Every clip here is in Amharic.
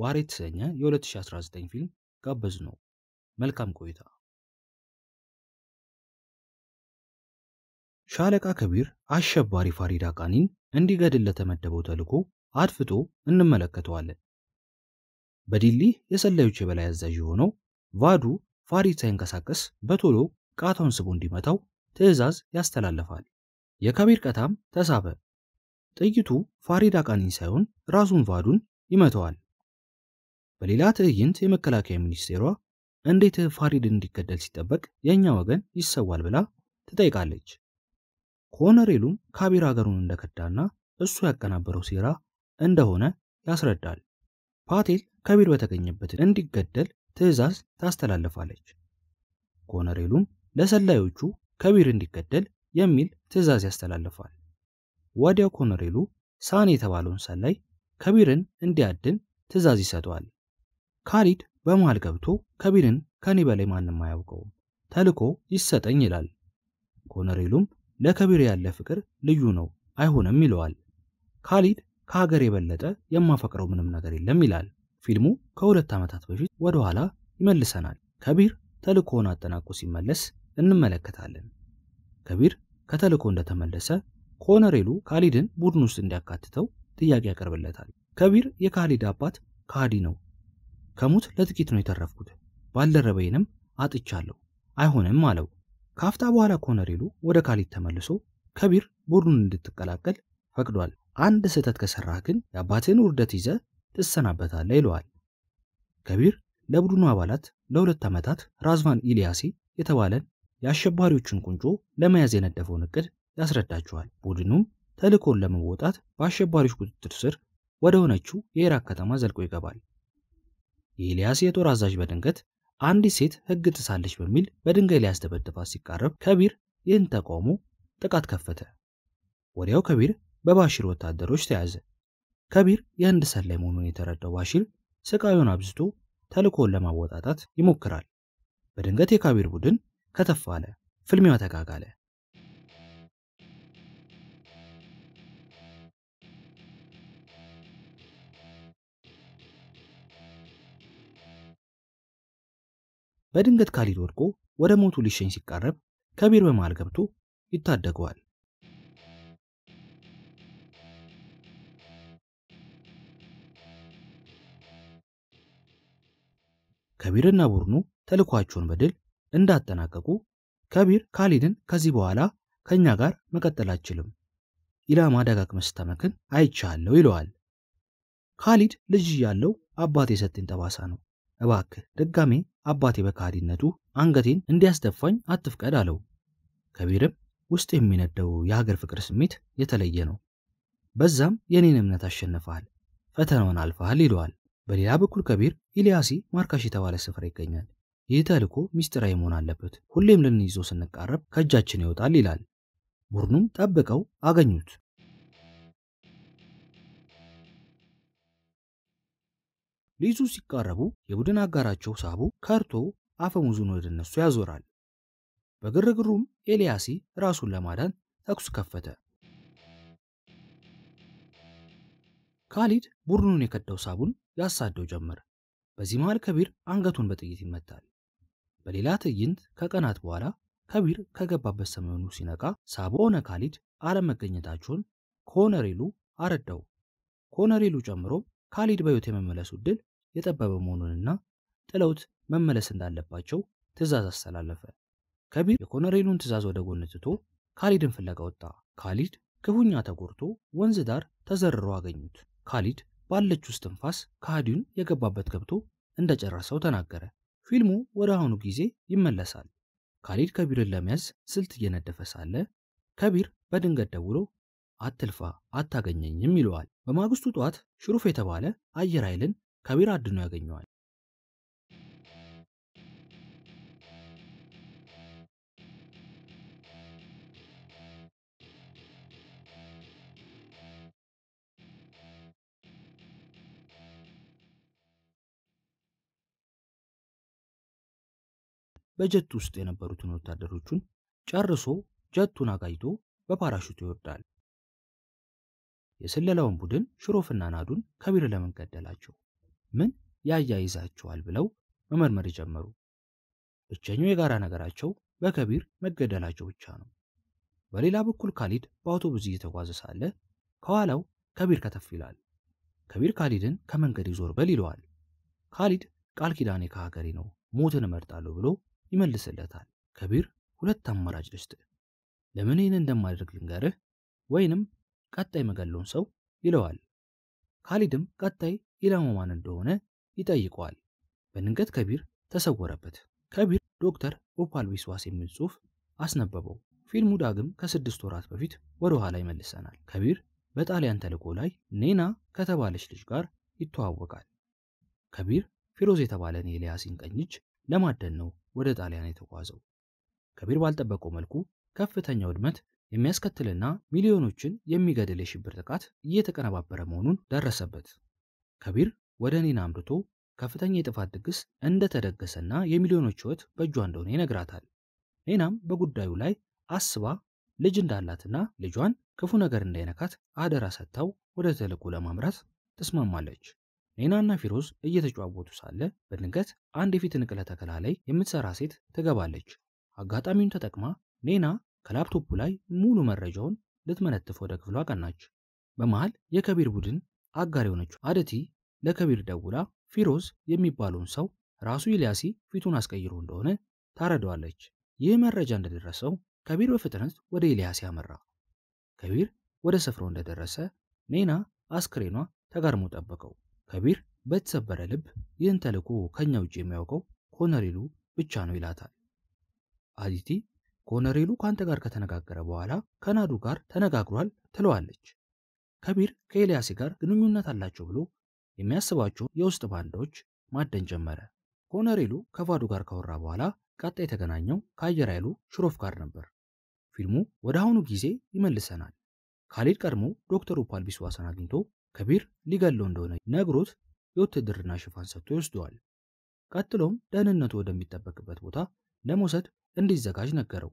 ዋር የተሰኘ የ2019 ፊልም ጋበዝ ነው። መልካም ቆይታ። ሻለቃ ከቢር አሸባሪ ፋሪዳ ቃኒን እንዲገድል ለተመደበው ተልዕኮ አድፍጦ እንመለከተዋለን። በዲሊ የሰላዮች የበላይ አዛዥ የሆነው ቫዱ ፋሪድ ሳይንቀሳቀስ በቶሎ ቃታውን ስቦ እንዲመታው ትዕዛዝ ያስተላልፋል። የከቢር ቀታም ተሳበ። ጥይቱ ፋሪዳ ቃኒን ሳይሆን ራሱን ቫዱን ይመተዋል። በሌላ ትዕይንት የመከላከያ ሚኒስቴሯ እንዴት ፋሪድ እንዲገደል ሲጠበቅ የእኛ ወገን ይሰዋል ብላ ትጠይቃለች። ኮነሬሉም ካቢር አገሩን እንደከዳና እሱ ያቀናበረው ሴራ እንደሆነ ያስረዳል። ፓቴል ከቢር በተገኘበት እንዲገደል ትዕዛዝ ታስተላልፋለች። ኮነሬሉም ለሰላዮቹ ከቢር እንዲገደል የሚል ትዕዛዝ ያስተላልፋል። ወዲያው ኮነሬሉ ሳን የተባለውን ሰላይ ከቢርን እንዲያድን ትዕዛዝ ይሰጠዋል። ካሊድ በመሃል ገብቶ ከቢርን ከኔ በላይ ማንም አያውቀውም ተልኮ ይሰጠኝ ይላል። ኮነሬሉም ለከቢር ያለ ፍቅር ልዩ ነው አይሆንም ይለዋል። ካሊድ ከሀገር የበለጠ የማፈቅረው ምንም ነገር የለም ይላል። ፊልሙ ከሁለት ዓመታት በፊት ወደ ኋላ ይመልሰናል። ከቢር ተልኮውን አጠናቆ ሲመለስ እንመለከታለን። ከቢር ከተልኮ እንደተመለሰ ኮነሬሉ ካሊድን ቡድን ውስጥ እንዲያካትተው ጥያቄ ያቀርብለታል። ከቢር የካሊድ አባት ካዲ ነው ከሞት ለጥቂት ነው የተረፍኩት፣ ባልደረበይንም አጥቻለሁ፣ አይሆንም አለው። ከአፍታ በኋላ ኮነሬሉ ወደ ካሊት ተመልሶ ከቢር ቡድኑን እንድትቀላቀል ፈቅዷል፣ አንድ ስህተት ከሠራህ ግን የአባትህን ውርደት ይዘ ትሰናበታለህ ይለዋል። ከቢር ለቡድኑ አባላት ለሁለት ዓመታት ራዝቫን ኢሊያሲ የተባለን የአሸባሪዎችን ቁንጮ ለመያዝ የነደፈውን እቅድ ያስረዳቸዋል። ቡድኑም ተልኮን ለመወጣት በአሸባሪዎች ቁጥጥር ስር ወደ ሆነችው የኢራቅ ከተማ ዘልቆ ይገባል። የኤልያስ የጦር አዛዥ በድንገት አንዲት ሴት ሕግ ጥሳለች በሚል በድንጋይ ሊያስደበድባት ሲቃረብ ከቢር ይህን ተቃውሞ ጥቃት ከፈተ። ወዲያው ከቢር በባሽር ወታደሮች ተያዘ። ከቢር የህንድ ሰላይ መሆኑን የተረዳው ባሽር ስቃዩን አብዝቶ ተልእኮውን ለማወጣጣት ይሞክራል። በድንገት የካቢር ቡድን ከተፋለ፣ ፍልሚያው ተጋጋለ። በድንገት ካሊድ ወድቆ ወደ ሞቱ ሊሸኝ ሲቃረብ ከቢር በመሃል ገብቶ ይታደገዋል። ከቢርና ቡርኑ ተልኳቸውን በድል እንዳጠናቀቁ ከቢር ካሊድን ከዚህ በኋላ ከእኛ ጋር መቀጠል አችልም ኢላማ ደጋግመህ ስታመክን አይቻለሁ ይለዋል። ካሊድ ልጅ ያለው አባት የሰጠኝ ጠባሳ ነው፣ እባክህ ድጋሜ አባቴ በካህዲነቱ አንገቴን እንዲያስደፋኝ አትፍቀድ አለው። ከቢርም ውስጥ የሚነደው የሀገር ፍቅር ስሜት የተለየ ነው። በዛም የኔን እምነት አሸንፈሃል፣ ፈተናውን አልፈሃል ይለዋል። በሌላ በኩል ከቢር ኢልያሲ ማርካሽ የተባለ ስፍራ ይገኛል። ይህ ተልእኮ ሚስጢራዊ መሆን አለበት፣ ሁሌም ልንይዞ ስንቃረብ ከእጃችን ይወጣል ይላል። ቡድኑም ጠብቀው አገኙት። ሊይዙ ሲቃረቡ የቡድን አጋራቸው ሳቡ ከርቶ አፈሙዙን ወደ እነሱ ያዞራል። በግርግሩም ኤልያሲ ራሱን ለማዳን ተኩስ ከፈተ። ካሊድ ቡድኑን የከደው ሳቡን ያሳደው ጀመር። በዚህ መሃል ከቢር አንገቱን በጥይት ይመታል። በሌላ ትዕይንት ከቀናት በኋላ ከቢር ከገባበት ሰመኑ ሲነቃ ሳቡ ሆነ ካሊድ አለመገኘታቸውን ኮነሬሉ አረዳው። ኮነሬሉ ጨምሮም ካሊድ በሕይወት የመመለሱ ዕድል የጠበበ መሆኑንና ጥለውት መመለስ እንዳለባቸው ትዕዛዝ አስተላለፈ። ከቢር የኮነሬሉን ትዕዛዝ ወደ ጎን ትቶ ካሊድን ፍለጋ ወጣ። ካሊድ ክፉኛ ተጎድቶ ወንዝ ዳር ተዘርሮ አገኙት። ካሊድ ባለችው እስትንፋስ ከሃዲውን የገባበት ገብቶ እንደጨረሰው ተናገረ። ፊልሙ ወደ አሁኑ ጊዜ ይመለሳል። ካሊድ ከቢርን ለመያዝ ስልት እየነደፈ ሳለ ከቢር በድንገት ደውሎ አትልፋ አታገኘኝም ይለዋል። በማግስቱ ጧት ሽሩፍ የተባለ አየር ኃይልን ከቢራ አድኖ ያገኘዋል። በጀት ውስጥ የነበሩትን ወታደሮቹን ጨርሶ ጀቱን አጋይቶ በፓራሹት ይወርዳል። የስለላውን ቡድን ሽሮፍና ናዱን ከቢር ለምን ገደላቸው? ምን ያያይዛቸዋል ብለው መመርመር ጀመሩ። ብቸኛው የጋራ ነገራቸው በከቢር መገደላቸው ብቻ ነው። በሌላ በኩል ካሊድ በአውቶቡስ እየተጓዘ ሳለ ከኋላው ከቢር ከተፍ ይላል። ከቢር ካሊድን ከመንገድ ይዞር በል ይለዋል። ካሊድ ቃል ኪዳኔ ከሀገሬ ነው ሞትን እመርጣለሁ ብሎ ይመልስለታል። ከቢር ሁለት አማራጭ ልስጥ፣ ለምን ይህን እንደማደርግ ልንገርህ፣ ወይንም ቀጣይ መገለውን ሰው ይለዋል። ካሊድም ቀጣይ ኢላማው ማን እንደሆነ ይጠይቀዋል። በድንገት ከቢር ተሰወረበት። ከቢር ዶክተር ኦፓል ቢስዋስ የሚል ጽሑፍ አስነበበው። ፊልሙ ዳግም ከስድስት ወራት በፊት ወደ ኋላ ይመልሰናል። ከቢር በጣሊያን ተልዕኮ ላይ ኔና ከተባለች ልጅ ጋር ይተዋወቃል። ከቢር ፊሮዝ የተባለን የኤልያስን ቀኝ እጅ ለማደን ነው ወደ ጣሊያን የተጓዘው። ከቢር ባልጠበቀው መልኩ ከፍተኛ ውድመት የሚያስከትልና ሚሊዮኖችን የሚገድል የሽብር ጥቃት እየተቀነባበረ መሆኑን ደረሰበት። ከቢር ወደ እኔን አምርቶ ከፍተኛ የጥፋት ድግስ እንደተደገሰና የሚሊዮኖች ሕይወት በእጇ እንደሆነ ይነግራታል። ኔናም በጉዳዩ ላይ አስባ ልጅ እንዳላትና ልጇን ክፉ ነገር እንዳይነካት አደራ ሰጥታው ወደ ተልዕኮ ለማምራት ትስማማለች። ኔናና ፊሮዝ እየተጨዋወቱ ሳለ በድንገት አንድ የፊት ንቅለ ተከላ ላይ የምትሰራ ሴት ትገባለች። አጋጣሚውን ተጠቅማ ኔና ከላፕቶፑ ላይ ሙሉ መረጃውን ልትመነትፍ ወደ ክፍሏ ቀናች። በመሃል የከቢር ቡድን አጋር የሆነችው አደቲ ለከቢር ደውላ ፊሮዝ የሚባለውን ሰው ራሱ ኢልያሲ ፊቱን አስቀይሮ እንደሆነ ታረደዋለች። ይህ መረጃ እንደደረሰው ከቢር በፍጥነት ወደ ኢልያሲ አመራ። ከቢር ወደ ስፍራው እንደደረሰ ኔና አስክሬኗ ተጋድሞ ጠበቀው። ከቢር በተሰበረ ልብ ይህን ተልዕኮ ከኛ ውጭ የሚያውቀው ኮነሪሉ ብቻ ነው ይላታል። አዲቲ ኮሎኔሉ ከአንተ ጋር ከተነጋገረ በኋላ ከናዱ ጋር ተነጋግሯል ትለዋለች። ከቢር ከኤልያስ ጋር ግንኙነት አላቸው ብሎ የሚያስባቸውን የውስጥ ባንዳዎች ማደን ጀመረ። ኮሎኔሉ ከቫዱ ጋር ካወራ በኋላ ቀጣይ የተገናኘው ከአየር ኃይሉ ሽሮፍ ጋር ነበር። ፊልሙ ወደ አሁኑ ጊዜ ይመልሰናል። ካሊድ ቀድሞ ዶክተሩ ፓል ቢስዋሰን አግኝቶ ከቢር ሊገለው እንደሆነ ነግሮት የውትድርና ሽፋን ሰጥቶ ይወስደዋል። ቀጥሎም ደህንነቱ ወደሚጠበቅበት ቦታ ለመውሰድ እንዲዘጋጅ ነገረው።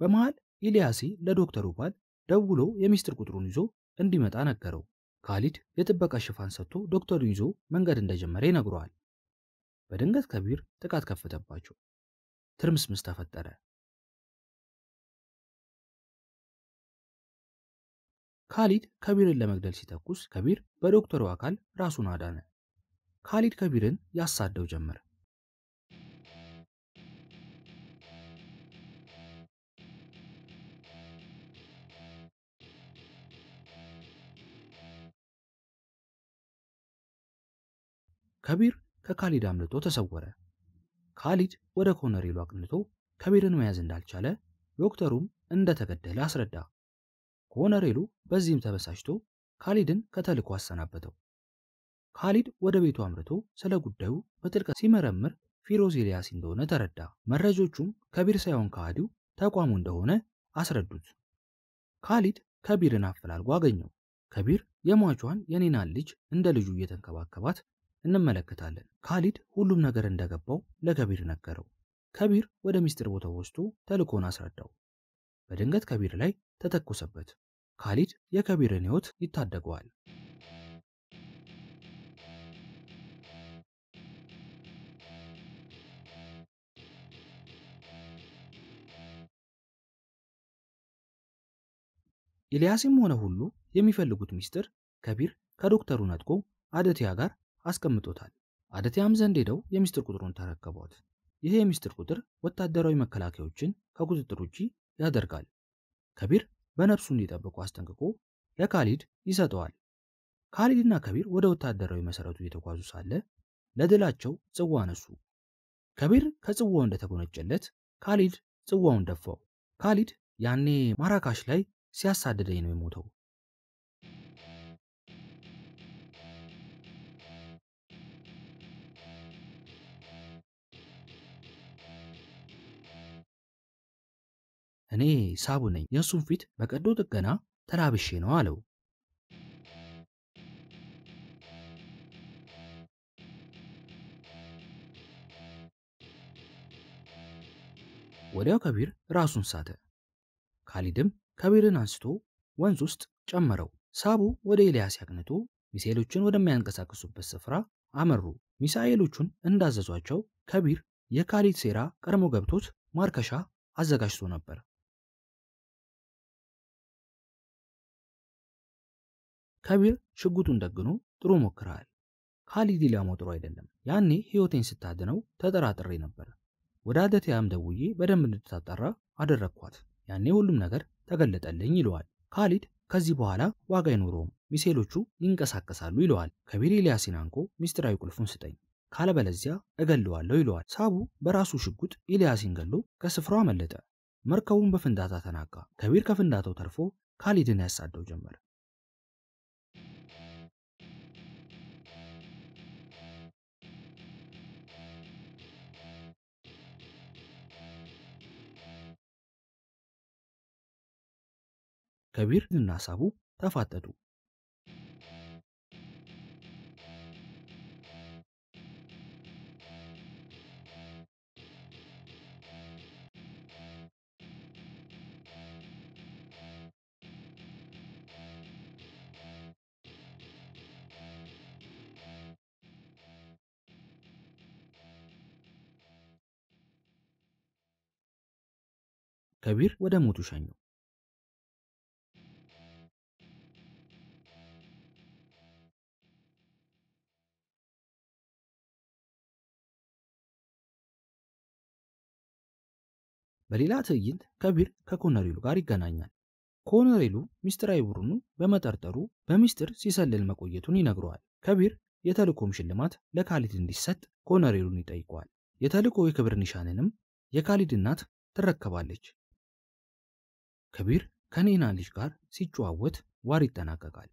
በመሃል ኢልያሲ ለዶክተር ውባል ደውሎ የሚስጥር ቁጥሩን ይዞ እንዲመጣ ነገረው። ካሊድ የጥበቃ ሽፋን ሰጥቶ ዶክተሩን ይዞ መንገድ እንደጀመረ ይነግረዋል። በድንገት ከቢር ጥቃት ከፈተባቸው፣ ትርምስምስ ተፈጠረ። ካሊድ ከቢርን ለመግደል ሲተኩስ ከቢር በዶክተሩ አካል ራሱን አዳነ። ካሊድ ከቢርን ያሳደው ጀመር። ከቢር ከካሊድ አምልጦ ተሰወረ። ካሊድ ወደ ኮነሬሉ አቅንቶ ከቢርን መያዝ እንዳልቻለ ዶክተሩም እንደተገደለ አስረዳ። ኮነሬሉ በዚህም ተበሳጭቶ ካሊድን ከተልኮ አሰናበተው። ካሊድ ወደ ቤቱ አምርቶ ስለ ጉዳዩ በጥልቀት ሲመረምር ፊሮዝ ኤልያስ እንደሆነ ተረዳ። መረጆቹም ከቢር ሳይሆን ከሃዲው ተቋሙ እንደሆነ አስረዱት። ካሊድ ከቢርን አፈላልጎ አገኘው። ከቢር የሟቿን የኔናን ልጅ እንደ ልጁ እየተንከባከባት እንመለከታለን። ካሊድ ሁሉም ነገር እንደገባው ለከቢር ነገረው። ከቢር ወደ ሚስጥር ቦታው ወስዶ ተልእኮን አስረዳው። በድንገት ከቢር ላይ ተተኮሰበት። ካሊድ የከቢርን ሕይወት ይታደገዋል። ኢልያስም ሆነ ሁሉ የሚፈልጉት ሚስጥር ከቢር ከዶክተሩ ነጥቆ አደትያ ጋር አስቀምጦታል። አደትያም ዘንድ ሄደው የሚስጥር ቁጥሩን ተረከቧት። ይህ የሚስጥር ቁጥር ወታደራዊ መከላከያዎችን ከቁጥጥር ውጪ ያደርጋል። ከቢር በነፍሱ እንዲጠብቁ አስጠንቅቆ ለካሊድ ይሰጠዋል። ካሊድና ከቢር ወደ ወታደራዊ መሰረቱ እየተጓዙ ሳለ ለድላቸው ጽዋ አነሱ። ከቢር ከጽዋው እንደተጎነጨለት ካሊድ ጽዋውን ደፋው። ካሊድ ያኔ ማራካሽ ላይ ሲያሳድደኝ ነው የሞተው እኔ ሳቡ ነኝ፣ የእሱን ፊት በቀዶ ጥገና ተላብሼ ነው አለው። ወዲያው ከቢር ራሱን ሳተ። ካሊድም ከቢርን አንስቶ ወንዝ ውስጥ ጨመረው። ሳቡ ወደ ኤልያስ ያቅንቶ ሚሳኤሎችን ወደሚያንቀሳቅሱበት ስፍራ አመሩ። ሚሳኤሎቹን እንዳዘዟቸው ከቢር የካሊድ ሴራ ቀድሞ ገብቶት ማርከሻ አዘጋጅቶ ነበር። ከቢር ሽጉጡን ደግኖ ጥሩ ሞክረሃል። ካሊዲ ሊያመው አይደለም። ያኔ ህይወቴን ስታድነው ተጠራጥሬ ነበር። ወደ ያም ደውዬ በደንብ እንድታጠራ አደረግኳት። ያኔ ሁሉም ነገር ተገለጠልኝ ይለዋል። ካሊድ ከዚህ በኋላ ዋጋ አይኖረውም፣ ሚሳኤሎቹ ይንቀሳቀሳሉ ይለዋል። ከቢር ኤልያስን አንቆ ሚስጥራዊ ቁልፉን ስጠኝ ካለበለዚያ እገለዋለሁ ይለዋል። ሳቡ በራሱ ሽጉጥ ኤልያስን ገሎ ከስፍራው አመለጠ። መርከቡን በፍንዳታ ተናጋ። ከቢር ከፍንዳታው ተርፎ ካሊድን ያሳደው ጀመር። እና ሳቡ ተፋጠጡ። ከቢር ወደ ሞቱ ሸኘው። በሌላ ትዕይንት ከቢር ከኮነሬሉ ጋር ይገናኛል። ኮነሬሉ ሚስጥራዊ ቡድኑን በመጠርጠሩ በሚስጥር ሲሰልል መቆየቱን ይነግረዋል። ከቢር የተልእኮም ሽልማት ለካሊድ እንዲሰጥ ኮነሬሉን ይጠይቀዋል። የተልእኮ የክብር ኒሻንንም የካሊድ እናት ትረከባለች። ከቢር ከኔና ልጅ ጋር ሲጨዋወት ዋር ይጠናቀቃል።